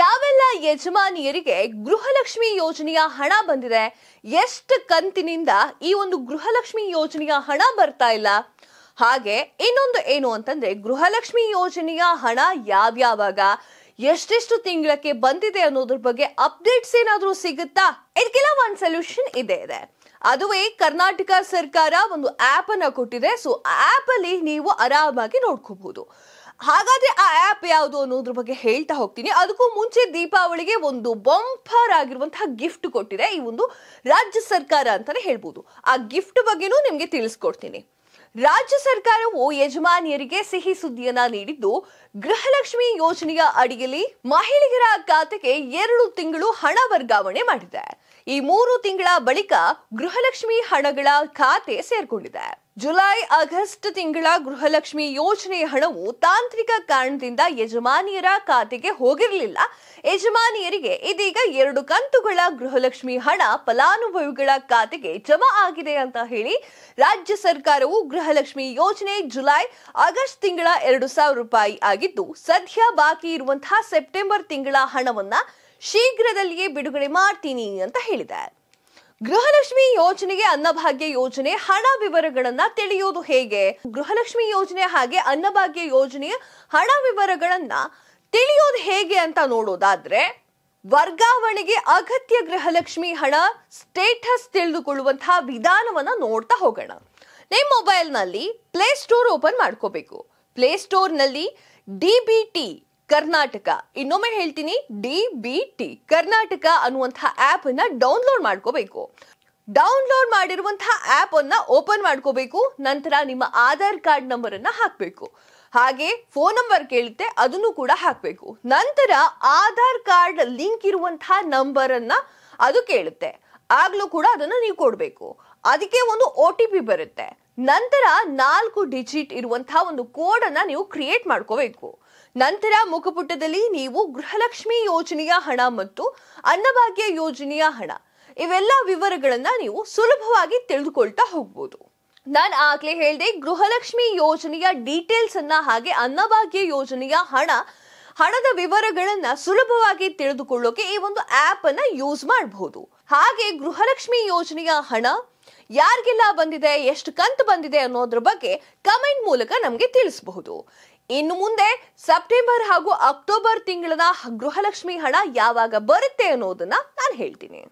ಯಾವೆಲ್ಲ ಯಜಮಾನಿಯರಿಗೆ ಗೃಹಲಕ್ಷ್ಮಿ ಯೋಜನೆಯ ಹಣ ಬಂದಿದೆ ಎಷ್ಟು ಕಂತಿನಿಂದ ಈ ಒಂದು ಗೃಹಲಕ್ಷ್ಮಿ ಯೋಜನೆಯ ಹಣ ಬರ್ತಾ ಇಲ್ಲ ಹಾಗೆ ಇನ್ನೊಂದು ಏನು ಅಂತಂದ್ರೆ ಗೃಹಲಕ್ಷ್ಮಿ ಯೋಜನೆಯ ಹಣ ಯಾವ್ಯಾವಾಗ ಎಷ್ಟೆಷ್ಟು ತಿಂಗಳಕ್ಕೆ ಬಂದಿದೆ ಅನ್ನೋದ್ರ ಬಗ್ಗೆ ಅಪ್ಡೇಟ್ಸ್ ಏನಾದರೂ ಸಿಗುತ್ತಾ ಇದಕ್ಕೆಲ್ಲ ಒಂದು ಸೊಲ್ಯೂಷನ್ ಇದೆ ಇದೆ ಅದುವೇ ಕರ್ನಾಟಕ ಸರ್ಕಾರ ಒಂದು ಆಪ್ ಅನ್ನ ಕೊಟ್ಟಿದೆ ಸೊ ಆಪ್ ಅಲ್ಲಿ ನೀವು ಆರಾಮಾಗಿ ನೋಡ್ಕೋಬಹುದು ಹಾಗಾದ್ರೆ ಆ ಆ್ಯಪ್ ಯಾವುದು ಅನ್ನೋದ್ರ ಬಗ್ಗೆ ಹೇಳ್ತಾ ಹೋಗ್ತೀನಿ ಅದಕ್ಕೂ ಮುಂಚೆ ದೀಪಾವಳಿಗೆ ಒಂದು ಬಂಪರ್ ಆಗಿರುವಂತಹ ಗಿಫ್ಟ್ ಕೊಟ್ಟಿದೆ ಈ ಒಂದು ರಾಜ್ಯ ಸರ್ಕಾರ ಅಂತಾನೆ ಹೇಳ್ಬೋದು ಆ ಗಿಫ್ಟ್ ಬಗ್ಗೆನೂ ನಿಮಗೆ ತಿಳಿಸ್ಕೊಡ್ತೀನಿ ರಾಜ್ಯ ಸರ್ಕಾರವು ಯಜಮಾನಿಯರಿಗೆ ಸಿಹಿ ಸುದ್ದಿಯನ್ನ ನೀಡಿದ್ದು ಗೃಹಲಕ್ಷ್ಮಿ ಯೋಜನೆಯ ಅಡಿಯಲ್ಲಿ ಮಹಿಳೆಯರ ಖಾತೆಗೆ ಎರಡು ತಿಂಗಳು ಹಣ ವರ್ಗಾವಣೆ ಮಾಡಿದೆ ಈ ಮೂರು ತಿಂಗಳ ಬಳಿಕ ಗೃಹಲಕ್ಷ್ಮಿ ಹಣಗಳ ಖಾತೆ ಸೇರ್ಕೊಂಡಿದೆ ಜುಲೈ ಆಗಸ್ಟ್ ತಿಂಗಳ ಗೃಹಲಕ್ಷ್ಮಿ ಯೋಜನೆ ಹಣವು ತಾಂತ್ರಿಕ ಕಾರಣದಿಂದ ಯಜಮಾನಿಯರ ಖಾತೆಗೆ ಹೋಗಿರಲಿಲ್ಲ ಯಜಮಾನಿಯರಿಗೆ ಇದೀಗ ಎರಡು ಕಂತುಗಳ ಗೃಹಲಕ್ಷ್ಮಿ ಹಣ ಫಲಾನುಭವಿಗಳ ಖಾತೆಗೆ ಜಮಾ ಆಗಿದೆ ಅಂತ ಹೇಳಿ ರಾಜ್ಯ ಸರ್ಕಾರವು ಗೃಹಲಕ್ಷ್ಮಿ ಯೋಜನೆ ಜುಲೈ ಆಗಸ್ಟ್ ತಿಂಗಳ ಎರಡು ಸಾವಿರ ರೂಪಾಯಿ ಆಗಿದ್ದು ಸದ್ಯ ಬಾಕಿ ಇರುವಂತಹ ಸೆಪ್ಟೆಂಬರ್ ತಿಂಗಳ ಹಣವನ್ನ ಶೀಘ್ರದಲ್ಲಿಯೇ ಬಿಡುಗಡೆ ಮಾಡ್ತೀನಿ ಅಂತ ಹೇಳಿದೆ ಗೃಹಲಕ್ಷ್ಮಿ ಯೋಜನೆಗೆ ಅನ್ನಭಾಗ್ಯ ಯೋಜನೆ ಹಣ ವಿವರಗಳನ್ನ ತಿಳಿಯೋದು ಹೇಗೆ ಗೃಹಲಕ್ಷ್ಮಿ ಯೋಜನೆ ಹಾಗೆ ಅನ್ನಭಾಗ್ಯ ಯೋಜನೆಯ ಹಣ ವಿವರಗಳನ್ನ ತಿಳಿಯೋದು ಹೇಗೆ ಅಂತ ನೋಡೋದಾದ್ರೆ ವರ್ಗಾವಣೆಗೆ ಅಗತ್ಯ ಗೃಹಲಕ್ಷ್ಮಿ ಹಣ ಸ್ಟೇಟಸ್ ತಿಳಿದುಕೊಳ್ಳುವಂತಹ ವಿಧಾನವನ್ನ ನೋಡ್ತಾ ಹೋಗೋಣ ನಿಮ್ಮ ಮೊಬೈಲ್ನಲ್ಲಿ ಪ್ಲೇ ಸ್ಟೋರ್ ಓಪನ್ ಮಾಡ್ಕೋಬೇಕು ಪ್ಲೇ ಸ್ಟೋರ್ನಲ್ಲಿ ಡಿ ಬಿ ಟಿ ಕರ್ನಾಟಕ ಇನ್ನೊಮ್ಮೆ ಹೇಳ್ತೀನಿ ಡಿ ಬಿ ಟಿ ಕರ್ನಾಟಕ ಅನ್ನುವಂತಹ ಆಪ್ ಅನ್ನ ಡೌನ್ಲೋಡ್ ಮಾಡ್ಕೋಬೇಕು ಡೌನ್ಲೋಡ್ ಮಾಡಿರುವಂತಹ ಆಪ್ ಅನ್ನ ಓಪನ್ ಮಾಡ್ಕೋಬೇಕು ನಂತರ ನಿಮ್ಮ ಆಧಾರ್ ಕಾರ್ಡ್ ನಂಬರ್ ಅನ್ನ ಹಾಕಬೇಕು ಹಾಗೆ ಫೋನ್ ನಂಬರ್ ಕೇಳುತ್ತೆ ಅದನ್ನು ಕೂಡ ಹಾಕಬೇಕು ನಂತರ ಆಧಾರ್ ಕಾರ್ಡ್ ಲಿಂಕ್ ಇರುವಂತಹ ನಂಬರ್ ಅನ್ನ ಅದು ಕೇಳುತ್ತೆ ಆಗ್ಲೂ ಕೂಡ ಅದನ್ನ ನೀವು ಕೊಡಬೇಕು ಅದಕ್ಕೆ ಒಂದು ಓ ಟಿ ಪಿ ಬರುತ್ತೆ ನಂತರ ನಾಲ್ಕು ಡಿಜಿಟ್ ಇರುವಂತಹ ಒಂದು ಕೋಡ್ ಅನ್ನ ನೀವು ಕ್ರಿಯೇಟ್ ಮಾಡ್ಕೋಬೇಕು ನಂತರ ಮುಖಪುಟದಲ್ಲಿ ನೀವು ಗೃಹಲಕ್ಷ್ಮಿ ಯೋಜನೆಯ ಹಣ ಮತ್ತು ಅನ್ನಭಾಗ್ಯ ಯೋಜನೆಯ ಹಣ ಇವೆಲ್ಲ ವಿವರಗಳನ್ನ ನೀವು ಸುಲಭವಾಗಿ ತಿಳಿದುಕೊಳ್ತಾ ಹೋಗ್ಬೋದು ನಾನು ಆಗ್ಲೇ ಹೇಳಿದೆ ಗೃಹಲಕ್ಷ್ಮಿ ಯೋಜನೆಯ ಡೀಟೇಲ್ಸ್ ಅನ್ನ ಹಾಗೆ ಅನ್ನಭಾಗ್ಯ ಯೋಜನೆಯ ಹಣ ಹಣದ ವಿವರಗಳನ್ನ ಸುಲಭವಾಗಿ ತಿಳಿದುಕೊಳ್ಳೋಕೆ ಈ ಒಂದು ಆಪ್ ಅನ್ನ ಯೂಸ್ ಮಾಡಬಹುದು ಹಾಗೆ ಗೃಹಲಕ್ಷ್ಮಿ ಯೋಜನೆಯ ಹಣ ಯಾರಿಗೆಲ್ಲ ಬಂದಿದೆ ಎಷ್ಟು ಕಂತು ಬಂದಿದೆ ಅನ್ನೋದ್ರ ಬಗ್ಗೆ ಕಮೆಂಟ್ ಮೂಲಕ ನಮಗೆ ತಿಳಿಸಬಹುದು ಇನ್ನು ಮುಂದೆ ಸೆಪ್ಟೆಂಬರ್ ಹಾಗೂ ಅಕ್ಟೋಬರ್ ತಿಂಗಳದ ಗೃಹಲಕ್ಷ್ಮಿ ಹಣ ಯಾವಾಗ ಬರುತ್ತೆ ಅನ್ನೋದನ್ನ ನಾನು ಹೇಳ್ತೀನಿ